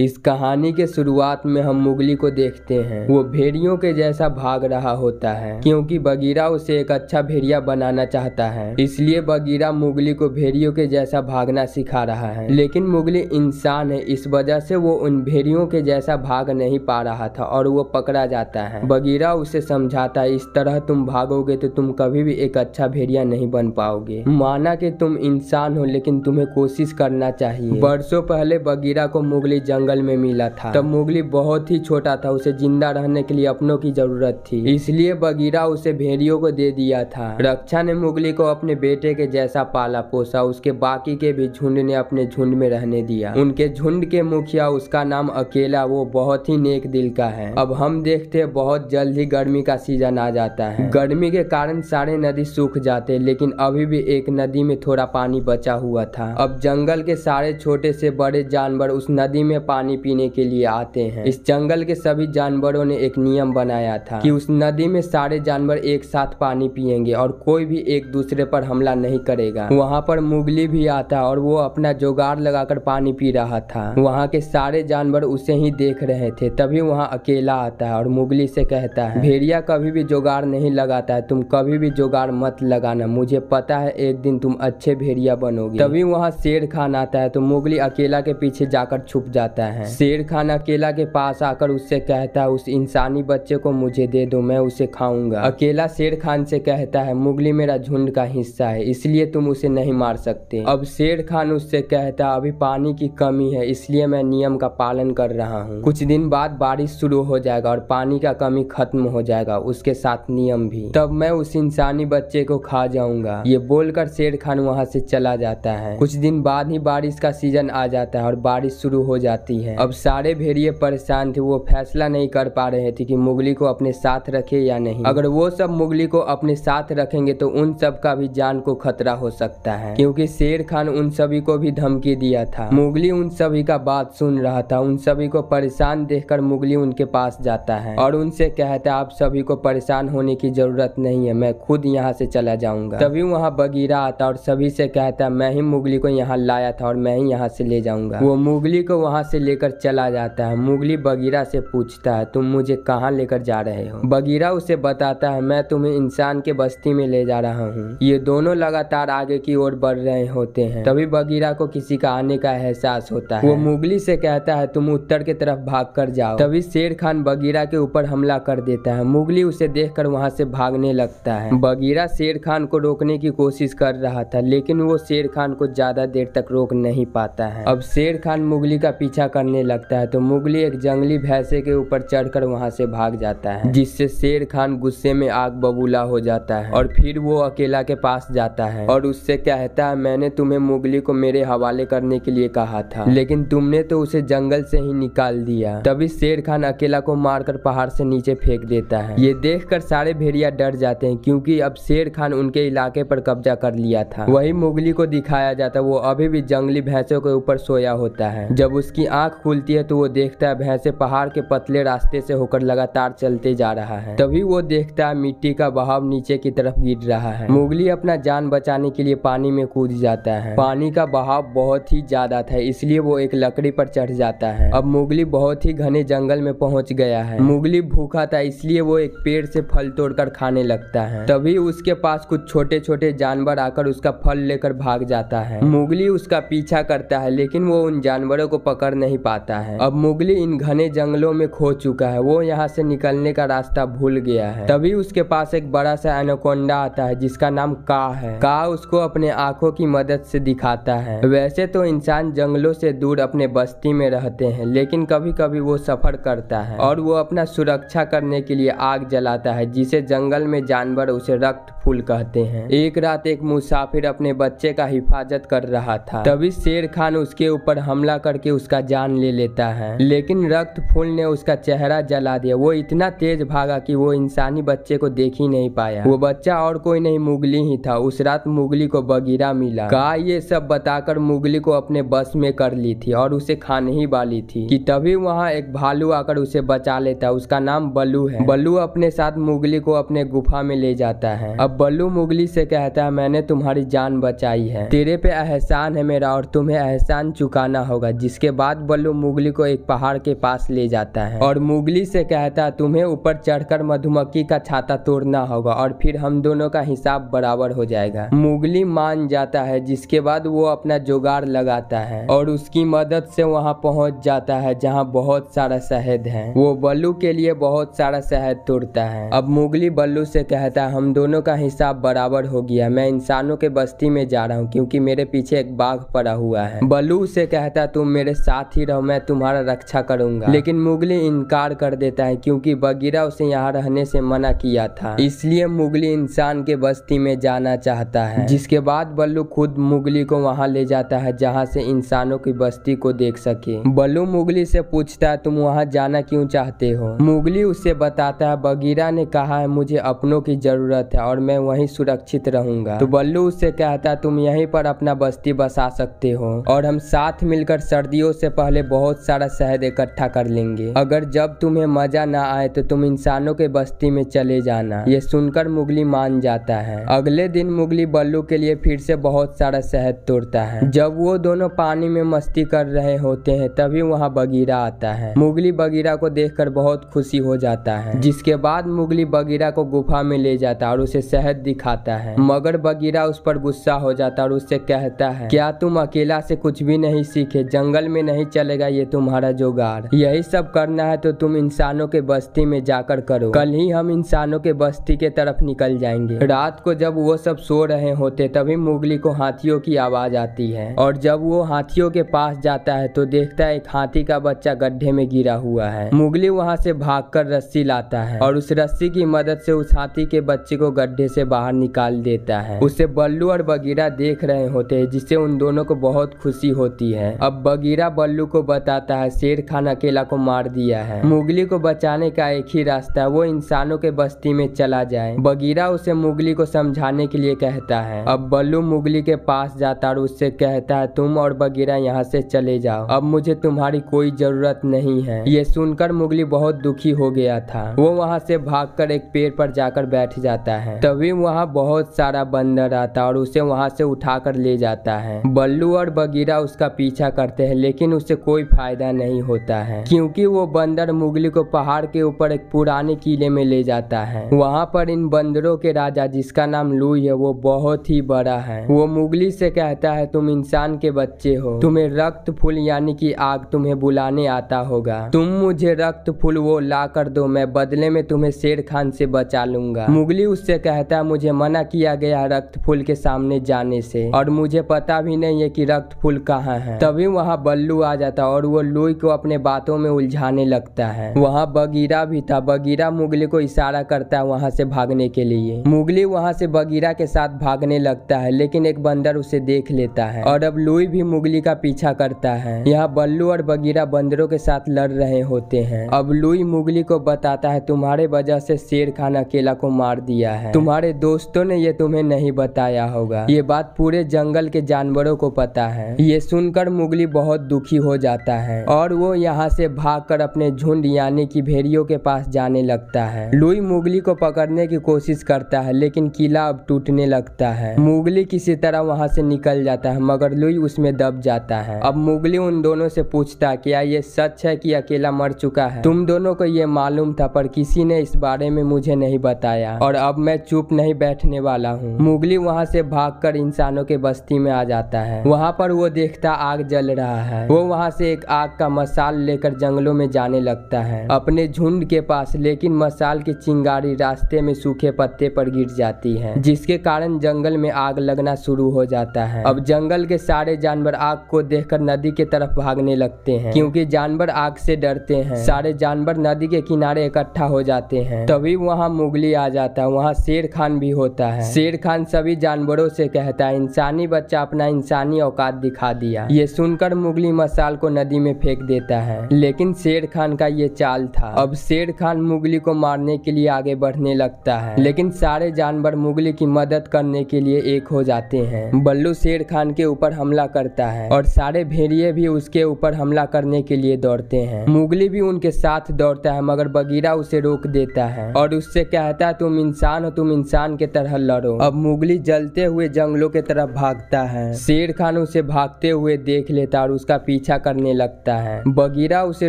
इस कहानी के शुरुआत में हम मुगली को देखते हैं वो भेड़ियों के जैसा भाग रहा होता है क्योंकि बगीरा उसे एक अच्छा भेड़िया बनाना चाहता है इसलिए बगीरा मुगली को भेड़ियों के जैसा भागना सिखा रहा है लेकिन मुगली इंसान है इस वजह से वो उन भेड़ियों के जैसा भाग नहीं पा रहा था और वो पकड़ा जाता है बगीरा उसे समझाता है इस तरह तुम भागोगे तो तुम कभी भी एक अच्छा भेड़िया नहीं बन पाओगे माना की तुम इंसान हो लेकिन तुम्हें कोशिश करना चाहिए बरसों पहले बगीरा को मुगली जंगल जंगल में मिला था तब मुगली बहुत ही छोटा था उसे जिंदा रहने के लिए अपनों की जरूरत थी इसलिए बगीरा उसे भेड़ियों को दे दिया था रक्षा ने मुगली को अपने बेटे के जैसा पाला पोसा उसके बाकी के भी झुंड ने अपने झुंड में रहने दिया उनके झुंड के मुखिया उसका नाम अकेला वो बहुत ही नेक दिल का है अब हम देखते है बहुत जल्द ही गर्मी का सीजन आ जाता है गर्मी के कारण सारे नदी सूख जाते लेकिन अभी भी एक नदी में थोड़ा पानी बचा हुआ था अब जंगल के सारे छोटे से बड़े जानवर उस नदी में पानी पानी पीने के लिए आते हैं इस जंगल के सभी जानवरों ने एक नियम बनाया था कि उस नदी में सारे जानवर एक साथ पानी पियेंगे और कोई भी एक दूसरे पर हमला नहीं करेगा वहाँ पर मुगली भी आता और वो अपना जोगाड़ लगाकर पानी पी रहा था वहाँ के सारे जानवर उसे ही देख रहे थे तभी वहाँ अकेला आता है और मुगली से कहता है भेड़िया कभी भी जोगाड़ नहीं लगाता है तुम कभी भी जोगाड़ मत लगाना मुझे पता है एक दिन तुम अच्छे भेड़िया बनोगे तभी वहाँ शेर खान आता है तो मुगली अकेला के पीछे जाकर छुप जाता है जाता है शेर खान अकेला के पास आकर उससे कहता है उस इंसानी बच्चे को मुझे दे दो मैं उसे खाऊंगा अकेला शेर खान से कहता है मुगली मेरा झुंड का हिस्सा है इसलिए तुम उसे नहीं मार सकते अब शेर खान उससे कहता है अभी पानी की कमी है इसलिए मैं नियम का पालन कर रहा हूँ कुछ दिन बाद बारिश शुरू हो जाएगा और पानी का कमी खत्म हो जाएगा उसके साथ नियम भी तब मैं उस इंसानी बच्चे को खा जाऊंगा ये बोलकर शेर खान वहाँ से चला जाता है कुछ दिन बाद ही बारिश का सीजन आ जाता है और बारिश शुरू हो जाती जाती है अब सारे भेड़िए परेशान थे वो फैसला नहीं कर पा रहे थे कि मुगली को अपने साथ रखे या नहीं अगर वो सब मुगली को अपने साथ रखेंगे तो उन सब का भी जान को खतरा हो सकता है क्योंकि शेर खान उन सभी को भी धमकी दिया था मुगली उन सभी का बात सुन रहा था उन सभी को परेशान देखकर मुगली उनके पास जाता है और उनसे कहता आप सभी को परेशान होने की जरूरत नहीं है मैं खुद यहाँ से चला जाऊंगा तभी वहाँ बगीरा आता और सभी से कहता मैं ही मुगली को यहाँ लाया था और मैं ही यहाँ से ले जाऊंगा वो मुगली को वहाँ से लेकर चला जाता है मुगली बगीरा से पूछता है तुम मुझे कहाँ लेकर जा रहे हो बगीरा उसे बताता है मैं तुम्हें इंसान के बस्ती में ले जा रहा हूँ ये दोनों लगातार आगे की ओर बढ़ रहे होते हैं तभी बगीरा को किसी का आने का एहसास होता है वो मुगली से कहता है तुम उत्तर की तरफ भाग कर जाओ तभी शेर खान बगीरा के ऊपर हमला कर देता है मुगली उसे देख कर वहाँ से भागने लगता है बगीरा शेर खान को रोकने की कोशिश कर रहा था लेकिन वो शेर खान को ज्यादा देर तक रोक नहीं पाता है अब शेर खान मुगली का पीछा करने लगता है तो मुगली एक जंगली भैंसे के ऊपर चढ़कर वहाँ से भाग जाता है जिससे शेर खान गुस्से में आग बबूला हो जाता है और फिर वो अकेला के पास जाता है और उससे कहता है मैंने तुम्हें मुगली को मेरे हवाले करने के लिए कहा था लेकिन तुमने तो उसे जंगल से ही निकाल दिया तभी शेर खान अकेला को मारकर पहाड़ से नीचे फेंक देता है ये देख सारे भेड़िया डर जाते हैं क्योंकि अब शेर खान उनके इलाके पर कब्जा कर लिया था वही मुगली को दिखाया जाता है वो अभी भी जंगली भैंसों के ऊपर सोया होता है जब उसकी आंख खुलती है तो वो देखता है भैंसे पहाड़ के पतले रास्ते से होकर लगातार चलते जा रहा है तभी वो देखता है मिट्टी का बहाव नीचे की तरफ गिर रहा है मुगली अपना जान बचाने के लिए पानी में कूद जाता है पानी का बहाव बहुत ही ज्यादा था इसलिए वो एक लकड़ी पर चढ़ जाता है अब मुगली बहुत ही घने जंगल में पहुंच गया है मुगली भूखा था इसलिए वो एक पेड़ से फल तोड़कर खाने लगता है तभी उसके पास कुछ छोटे छोटे जानवर आकर उसका फल लेकर भाग जाता है मुगली उसका पीछा करता है लेकिन वो उन जानवरों को पकड़ नहीं नहीं पाता है अब मुगली इन घने जंगलों में खो चुका है वो यहाँ से निकलने का रास्ता भूल गया है तभी उसके पास एक बड़ा सा एनोकोंडा आता है जिसका नाम का है का उसको अपने आंखों की मदद से दिखाता है वैसे तो इंसान जंगलों से दूर अपने बस्ती में रहते हैं लेकिन कभी कभी वो सफर करता है और वो अपना सुरक्षा करने के लिए आग जलाता है जिसे जंगल में जानवर उसे रक्त फूल कहते हैं एक रात एक मुसाफिर अपने बच्चे का हिफाजत कर रहा था तभी शेर खान उसके ऊपर हमला करके उसका जान जान ले लेता है लेकिन रक्त फूल ने उसका चेहरा जला दिया वो इतना तेज भागा कि वो इंसानी बच्चे को देख ही नहीं पाया वो बच्चा और कोई नहीं मुगली ही था उस रात मुगली को बगीरा मिला का ये सब बताकर मुगली को अपने बस में कर ली थी और उसे खाने ही वाली थी कि तभी वहाँ एक भालू आकर उसे बचा लेता उसका नाम बलू है बलू अपने साथ मुगली को अपने गुफा में ले जाता है अब बल्लू मुगली से कहता है मैंने तुम्हारी जान बचाई है तेरे पे एहसान है मेरा और तुम्हें एहसान चुकाना होगा जिसके बाद बल्लू मुगली को एक पहाड़ के पास ले जाता है और मुगली से कहता है तुम्हें ऊपर चढ़कर मधुमक्खी का छाता तोड़ना होगा और फिर हम दोनों का हिसाब बराबर हो जाएगा मुगली मान जाता है जिसके बाद वो अपना जुगाड़ लगाता है और उसकी मदद से वहाँ पहुँच जाता है जहाँ बहुत सारा शहद है वो बल्लू के लिए बहुत सारा शहद तोड़ता है अब मुगली बल्लू से कहता है हम दोनों का हिसाब बराबर हो गया मैं इंसानों के बस्ती में जा रहा हूँ क्योंकि मेरे पीछे एक बाघ पड़ा हुआ है बल्लू से कहता तुम मेरे साथ साथ ही रहो मैं तुम्हारा रक्षा करूंगा लेकिन मुगली इनकार कर देता है क्योंकि बगीरा उसे यहाँ रहने से मना किया था इसलिए मुगली इंसान के बस्ती में जाना चाहता है जिसके बाद बल्लू खुद मुगली को वहाँ ले जाता है जहाँ से इंसानों की बस्ती को देख सके बल्लू मुगली से पूछता है तुम वहाँ जाना क्यों चाहते हो मुगली उसे बताता है बगीरा ने कहा है मुझे अपनों की जरूरत है और मैं वही सुरक्षित रहूंगा तो बल्लू उससे कहता है तुम यहीं पर अपना बस्ती बसा सकते हो और हम साथ मिलकर सर्दियों से पहले बहुत सारा शहद इकट्ठा कर लेंगे अगर जब तुम्हें मजा ना आए तो तुम इंसानों के बस्ती में चले जाना ये सुनकर मुगली मान जाता है अगले दिन मुगली बल्लू के लिए फिर से बहुत सारा शहद तोड़ता है जब वो दोनों पानी में मस्ती कर रहे होते हैं तभी वहाँ बगीरा आता है मुगली बगीरा को देखकर बहुत खुशी हो जाता है जिसके बाद मुगली बगीरा को गुफा में ले जाता है और उसे शहद दिखाता है मगर बगीरा उस पर गुस्सा हो जाता है और उससे कहता है क्या तुम अकेला से कुछ भी नहीं सीखे जंगल में नहीं चलेगा ये तुम्हारा जोगाड़ यही सब करना है तो तुम इंसानों के बस्ती में जाकर करो कल ही हम इंसानों के बस्ती के तरफ निकल जाएंगे रात को जब वो सब सो रहे होते तभी मुगली को हाथियों की आवाज आती है और जब वो हाथियों के पास जाता है तो देखता है एक हाथी का बच्चा गड्ढे में गिरा हुआ है मुगली वहाँ से भाग रस्सी लाता है और उस रस्सी की मदद से उस हाथी के बच्चे को गड्ढे से बाहर निकाल देता है उसे बल्लू और बगीरा देख रहे होते हैं जिससे उन दोनों को बहुत खुशी होती है अब बगीरा बल्लू उल्लू को बताता है शेर खान अकेला को मार दिया है मुगली को बचाने का एक ही रास्ता है वो इंसानों के बस्ती में चला जाए बगीरा उसे मुगली को समझाने के लिए कहता है अब बल्लू मुगली के पास जाता और उससे कहता है तुम और बगीरा यहाँ से चले जाओ अब मुझे तुम्हारी कोई जरूरत नहीं है ये सुनकर मुगली बहुत दुखी हो गया था वो वहाँ से भाग एक पेड़ पर जाकर बैठ जाता है तभी वहाँ बहुत सारा बंदर आता और उसे वहाँ से उठा ले जाता है बल्लू और बगीरा उसका पीछा करते हैं लेकिन उसे उससे कोई फायदा नहीं होता है क्योंकि वो बंदर मुगली को पहाड़ के ऊपर एक पुराने किले में ले जाता है वहाँ पर इन बंदरों के राजा जिसका नाम लुई है वो बहुत ही बड़ा है वो मुगली से कहता है तुम इंसान के बच्चे हो तुम्हें रक्त फूल यानी कि आग तुम्हें बुलाने आता होगा तुम मुझे रक्त फूल वो ला कर दो मैं बदले में तुम्हें शेर खान से बचा लूंगा मुगली उससे कहता है मुझे मना किया गया रक्त फूल के सामने जाने से और मुझे पता भी नहीं है कि रक्त फूल कहाँ है तभी वहाँ बल्लू आ जाता है और वो लुई को अपने बातों में उलझाने लगता है वहाँ बगीरा भी था बगीरा मुगली को इशारा करता है वहाँ से भागने के लिए मुगली वहाँ से बगीरा के साथ भागने लगता है लेकिन एक बंदर उसे देख लेता है और अब लुई भी मुगली का पीछा करता है यहाँ बल्लू और बगीरा बंदरों के साथ लड़ रहे होते हैं अब लुई मुगली को बताता है तुम्हारे वजह से शेर खान अकेला को मार दिया है तुम्हारे दोस्तों ने ये तुम्हें नहीं बताया होगा ये बात पूरे जंगल के जानवरों को पता है ये सुनकर मुगली बहुत दुखी हो हो जाता है और वो यहाँ से भागकर अपने झुंड यानी कि भेड़ियों के पास जाने लगता है लुई मुगली को पकड़ने की कोशिश करता है लेकिन किला अब टूटने लगता है मुगली किसी तरह वहाँ से निकल जाता है मगर लुई उसमें दब जाता है अब मुगली उन दोनों से पूछता क्या ये सच है कि अकेला मर चुका है तुम दोनों को ये मालूम था पर किसी ने इस बारे में मुझे नहीं बताया और अब मैं चुप नहीं बैठने वाला हूँ मुगली वहाँ से भागकर इंसानों के बस्ती में आ जाता है वहाँ पर वो देखता आग जल रहा है वो वहाँ वहाँ से एक आग का मसाल लेकर जंगलों में जाने लगता है अपने झुंड के पास लेकिन मसाल की चिंगारी रास्ते में सूखे पत्ते पर गिर जाती है जिसके कारण जंगल में आग लगना शुरू हो जाता है अब जंगल के सारे जानवर आग को देख नदी के तरफ भागने लगते हैं क्योंकि जानवर आग से डरते हैं सारे जानवर नदी के किनारे इकट्ठा हो जाते हैं तभी वहाँ मुगली आ जाता है वहाँ शेर खान भी होता है शेर खान सभी जानवरों से कहता है इंसानी बच्चा अपना इंसानी औकात दिखा दिया ये सुनकर मुगली मसाल चाल को नदी में फेंक देता है लेकिन शेर खान का ये चाल था अब शेर खान मुगली को मारने के लिए आगे बढ़ने लगता है लेकिन सारे जानवर मुगली की मदद करने के लिए एक हो जाते हैं बल्लू शेर खान के ऊपर हमला करता है और सारे भेड़िए भी उसके ऊपर हमला करने के लिए दौड़ते हैं मुगली भी उनके साथ दौड़ता है मगर बगीरा उसे रोक देता है और उससे कहता है तुम इंसान हो तुम इंसान के तरह लड़ो अब मुगली जलते हुए जंगलों के तरफ भागता है शेर खान उसे भागते हुए देख लेता और उसका पीछा पीछा करने लगता है बगीरा उसे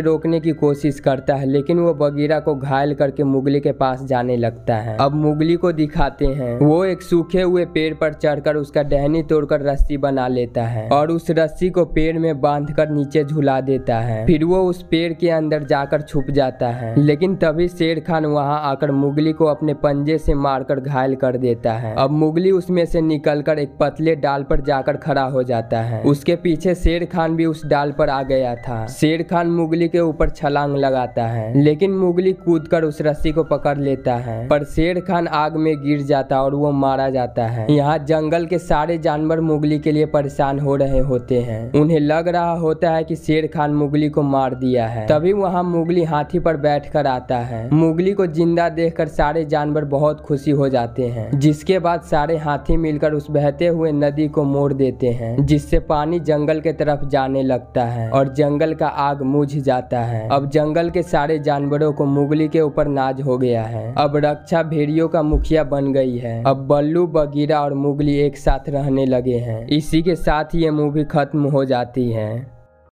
रोकने की कोशिश करता है लेकिन वो बगीरा को घायल करके मुगली के पास जाने लगता है अब मुगली को दिखाते हैं वो एक सूखे हुए पेड़ पर चढ़कर उसका डहनी तोड़कर रस्सी बना लेता है और उस रस्सी को पेड़ में कर नीचे झुला देता है फिर वो उस पेड़ के अंदर जाकर छुप जाता है लेकिन तभी शेर खान वहाँ आकर मुगली को अपने पंजे से मारकर घायल कर देता है अब मुगली उसमें से निकलकर एक पतले डाल पर जाकर खड़ा हो जाता है उसके पीछे शेर खान भी उस डाल पर आ गया था शेर खान मुगली के ऊपर छलांग लगाता है लेकिन मुगली कर उस रस्सी को पकड़ लेता है पर शेर खान आग में गिर जाता और वो मारा जाता है यहाँ जंगल के सारे जानवर मुगली के लिए परेशान हो रहे होते हैं उन्हें लग रहा होता है कि शेर खान मुगली को मार दिया है तभी वहाँ मुगली हाथी पर बैठ कर आता है मुगली को जिंदा देखकर सारे जानवर बहुत खुशी हो जाते हैं जिसके बाद सारे हाथी मिलकर उस बहते हुए नदी को मोड़ देते हैं जिससे पानी जंगल के तरफ जाने लगता जाता है और जंगल का आग मुझ जाता है अब जंगल के सारे जानवरों को मुगली के ऊपर नाज हो गया है अब रक्षा भेड़ियों का मुखिया बन गई है अब बल्लू बगीरा और मुगली एक साथ रहने लगे हैं इसी के साथ ये मूवी खत्म हो जाती है